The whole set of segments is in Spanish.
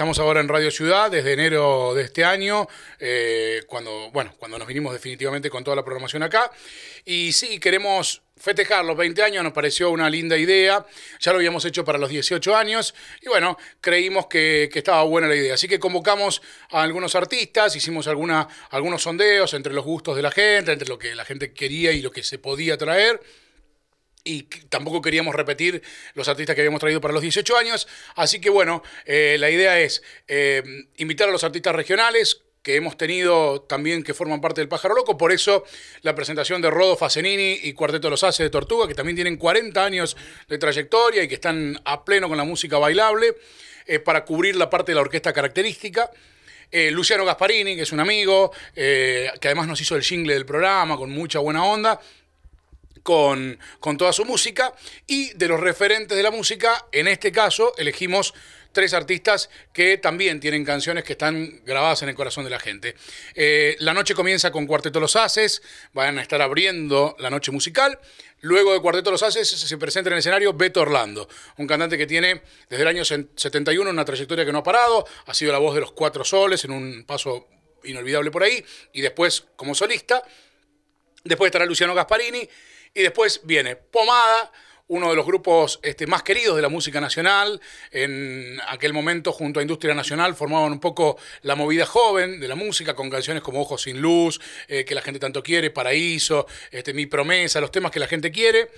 Estamos ahora en Radio Ciudad desde enero de este año, eh, cuando, bueno, cuando nos vinimos definitivamente con toda la programación acá. Y sí, queremos festejar los 20 años, nos pareció una linda idea, ya lo habíamos hecho para los 18 años y bueno, creímos que, estaba buena la idea. Así que convocamos a algunos artistas, hicimos alguna, algunos sondeos entre los gustos de la gente, entre lo que la gente quería y lo que se podía traer y tampoco queríamos repetir los artistas que habíamos traído para los 18 años. Así que bueno, eh, la idea es eh, invitar a los artistas regionales que hemos tenido también que forman parte del Pájaro Loco, por eso la presentación de Rodo Facenini y Cuarteto los Haces de Tortuga, que también tienen 40 años de trayectoria y que están a pleno con la música bailable, eh, para cubrir la parte de la orquesta característica. Luciano Gasparini, que es un amigo, que además nos hizo el jingle del programa con mucha buena onda con, toda su música. Y de los referentes de la música, en este caso, elegimos tres artistas que también tienen canciones que están grabadas en el corazón de la gente. Eh, la noche comienza con Cuarteto Los Haces, van a estar abriendo la noche musical. Luego de Cuarteto Los Haces se presenta en el escenario Beto Orlando, un cantante que tiene desde el año 71 una trayectoria que no ha parado, ha sido la voz de los Cuatro Soles en un paso inolvidable por ahí, y después como solista. Después estará Luciano Gasparini y después viene Pomada, uno de los grupos este, más queridos de la música nacional. En aquel momento, junto a Industria Nacional, formaban un poco la movida joven de la música, con canciones como Ojos sin Luz, eh, que la gente tanto quiere, Paraíso, este, Mi Promesa, los temas que la gente quiere.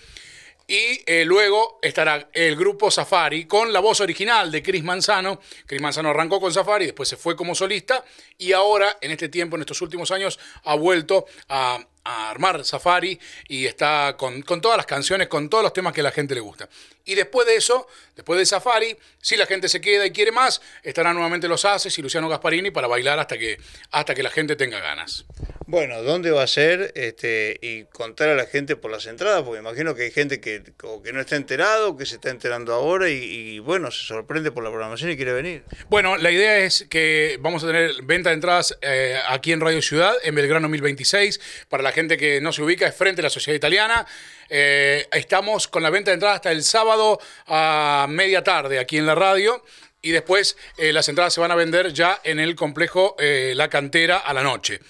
Y eh, luego estará el grupo Safari con la voz original de Chris Manzano. Chris Manzano arrancó con Safari, después se fue como solista y ahora, en este tiempo, en estos últimos años, ha vuelto a, armar Safari y está con, todas las canciones, con todos los temas que a la gente le gusta. Y después de eso, después de Safari, si la gente se queda y quiere más, estarán nuevamente los Haces y Luciano Gasparini para bailar hasta que, hasta que la gente tenga ganas. Bueno, ¿dónde va a ser? Este, y contar a la gente por las entradas, porque imagino que hay gente que, que no está enterado, que se está enterando ahora y, bueno, se sorprende por la programación y quiere venir. Bueno, la idea es que vamos a tener venta de entradas eh, aquí en Radio Ciudad, en Belgrano 1026. Para la gente que no se ubica, es frente a la Sociedad Italiana. Eh, estamos con la venta de entradas hasta el sábado a media tarde aquí en la radio. Y después eh, las entradas se van a vender ya en el complejo La Cantera a la noche.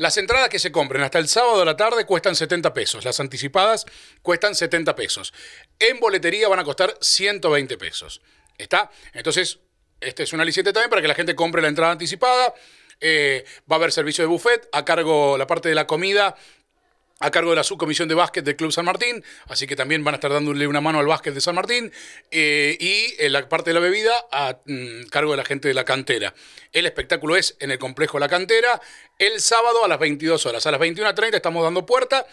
Las entradas que se compren hasta el sábado de la tarde cuestan 70 pesos. Las anticipadas cuestan 70 pesos. En boletería van a costar 120 pesos. ¿Está? Entonces, este es un aliciente también para que la gente compre la entrada anticipada. Eh, va a haber servicio de buffet a cargo la parte de la comida a cargo de la subcomisión de básquet del Club San Martín, así que también van a estar dándole una mano al básquet de San Martín, eh, y eh, la parte de la bebida a mm, cargo de la gente de la cantera. El espectáculo es en el complejo La Cantera, el sábado a las 22 horas. A las 21.30 estamos dando puerta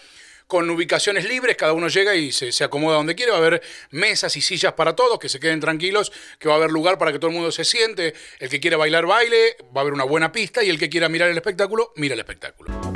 con ubicaciones libres, cada uno llega y se, se, acomoda donde quiere, va a haber mesas y sillas para todos, que se queden tranquilos, que va a haber lugar para que todo el mundo se siente, el que quiera bailar baile, va a haber una buena pista y el que quiera mirar el espectáculo, mira el espectáculo.